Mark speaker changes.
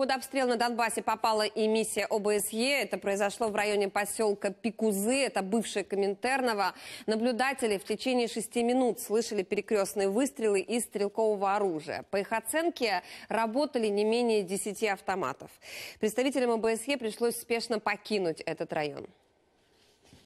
Speaker 1: Под обстрел на Донбассе попала и миссия ОБСЕ. Это произошло в районе поселка Пикузы, это бывшее Коминтерново. Наблюдатели в течение шести минут слышали перекрестные выстрелы из стрелкового оружия. По их оценке, работали не менее десяти автоматов. Представителям ОБСЕ пришлось спешно покинуть этот район.